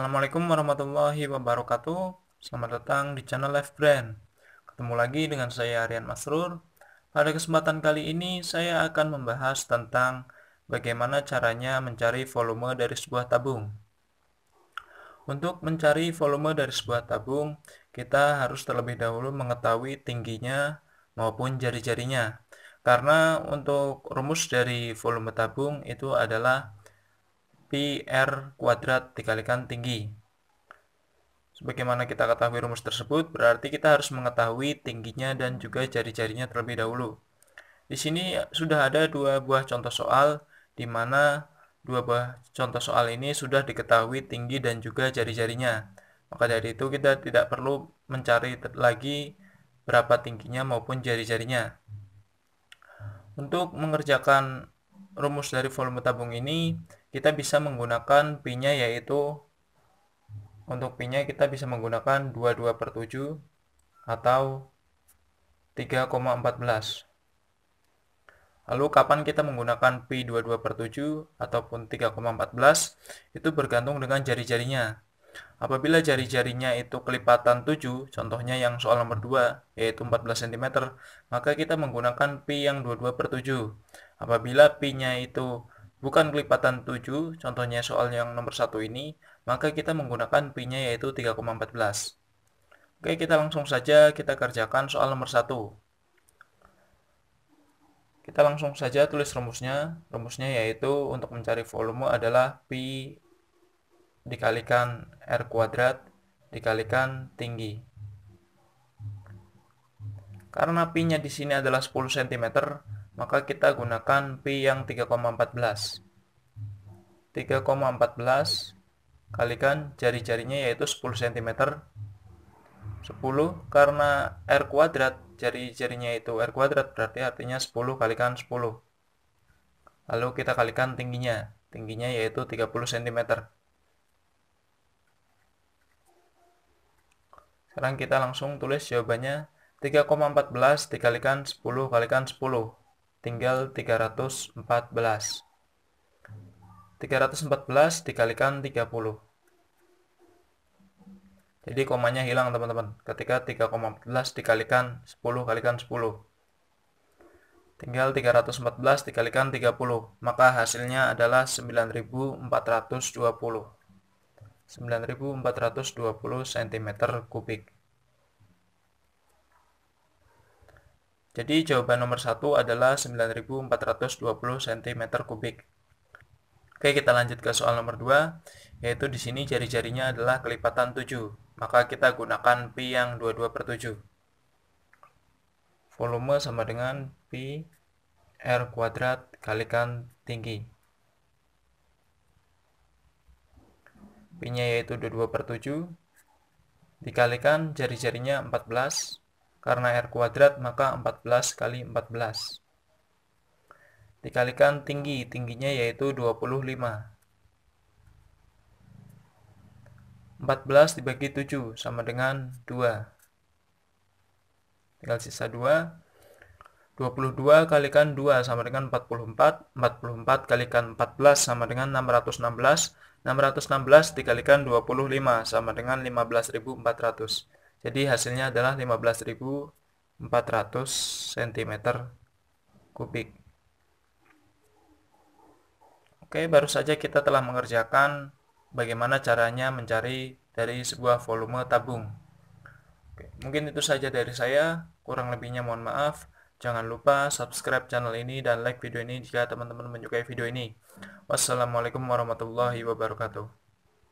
Assalamualaikum warahmatullahi wabarakatuh. Selamat datang di channel Life Brand. Ketemu lagi dengan saya Aryan Masrur. Pada kesempatan kali ini saya akan membahas tentang bagaimana caranya mencari volume dari sebuah tabung. Untuk mencari volume dari sebuah tabung, kita harus terlebih dahulu mengetahui tingginya maupun jari-jarinya. Karena untuk rumus dari volume tabung itu adalah pi r kuadrat dikalikan tinggi. Sebagaimana kita ketahui rumus tersebut, berarti kita harus mengetahui tingginya dan juga jari-jarinya terlebih dahulu. Di sini sudah ada dua buah contoh soal, di mana dua buah contoh soal ini sudah diketahui tinggi dan juga jari-jarinya. Maka dari itu kita tidak perlu mencari lagi berapa tingginya maupun jari-jarinya. Untuk mengerjakan rumus dari volume tabung ini, kita bisa menggunakan pinya yaitu untuk pinya kita bisa menggunakan 22 per 7 atau 3,14 Lalu kapan kita menggunakan pi 22 per 7 ataupun 3,14 itu bergantung dengan jari-jarinya. Apabila jari-jarinya itu kelipatan 7, contohnya yang soal nomor 2, yaitu 14 cm, maka kita menggunakan pi yang 22 per 7. Apabila P-nya itu bukan kelipatan 7, contohnya soal yang nomor satu ini, maka kita menggunakan pi-nya yaitu 3,14. Oke, kita langsung saja kita kerjakan soal nomor satu. Kita langsung saja tulis rumusnya. Rumusnya yaitu untuk mencari volume adalah pi dikalikan R kuadrat dikalikan tinggi. Karena pi-nya di sini adalah 10 cm, maka kita gunakan pi yang 3,14 3,14 kalikan jari-jarinya yaitu 10 cm 10 karena R kuadrat jari-jarinya itu R kuadrat berarti artinya 10 kalikan 10 lalu kita kalikan tingginya tingginya yaitu 30 cm sekarang kita langsung tulis jawabannya 3,14 dikalikan 10 kalikan 10 tinggal 314. 314 dikalikan 30. Jadi komanya hilang teman-teman. Ketika 3,14 dikalikan 10 kalikan 10. Tinggal 314 dikalikan 30. Maka hasilnya adalah 9420. 9420 cm kubik. Jadi jawaban nomor satu adalah 9420 cm kubik. Oke, kita lanjut ke soal nomor 2, yaitu di sini jari-jarinya adalah kelipatan 7. Maka kita gunakan pi yang 22 per 7. Volume sama dengan pi R kuadrat kalikan tinggi. Pi-nya yaitu 22 per 7. Dikalikan jari-jarinya 14 karena R kuadrat maka 14 kali 14. Dikalikan tinggi, tingginya yaitu 25. 14 dibagi 7 sama dengan 2. Tinggal sisa 2. 22 kalikan 2 sama dengan 44, 44 kalikan 14 sama dengan 616, 616 dikalikan 25 sama dengan 15.400. Jadi hasilnya adalah 15.400 cm kubik. Oke, baru saja kita telah mengerjakan bagaimana caranya mencari dari sebuah volume tabung. Oke, mungkin itu saja dari saya. Kurang lebihnya mohon maaf. Jangan lupa subscribe channel ini dan like video ini jika teman-teman menyukai video ini. Wassalamualaikum warahmatullahi wabarakatuh.